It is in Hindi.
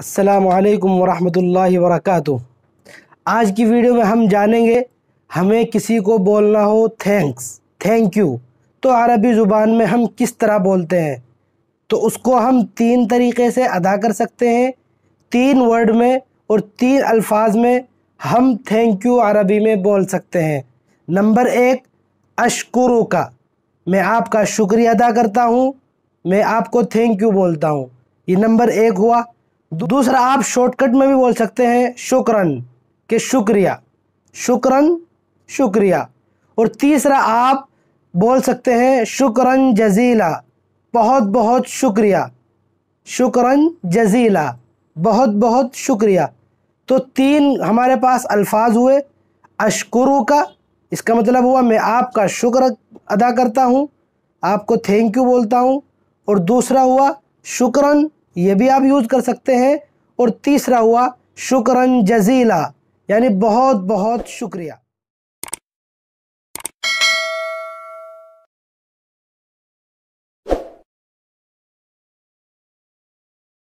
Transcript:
असलकम वरहमल वर्क आज की वीडियो में हम जानेंगे हमें किसी को बोलना हो थैंक्स थैंक यू तो अरबी ज़ुबान में हम किस तरह बोलते हैं तो उसको हम तीन तरीके से अदा कर सकते हैं तीन वर्ड में और तीन अल्फाज में हम थैंक यू अरबी में बोल सकते हैं नंबर एक अशकुरु का मैं आपका शुक्रिया अदा करता हूँ मैं आपको थैंक यू बोलता हूँ ये नंबर एक हुआ दूसरा आप शॉर्टकट में भी बोल सकते हैं शुक्रन के शुक्रिया शुक्रन शुक्रिया और तीसरा आप बोल सकते हैं शुक्रन जजीला बहुत बहुत शुक्रिया शुक्रन जजीला बहुत बहुत शुक्रिया तो तीन हमारे पास अल्फाज हुए अशकुरु का इसका मतलब हुआ मैं आपका शुक्र अदा करता हूँ आपको थैंक यू बोलता हूँ और दूसरा हुआ शुक्रन ये भी आप यूज़ कर सकते हैं और तीसरा हुआ शुक्रन जजीला यानी बहुत बहुत शुक्रिया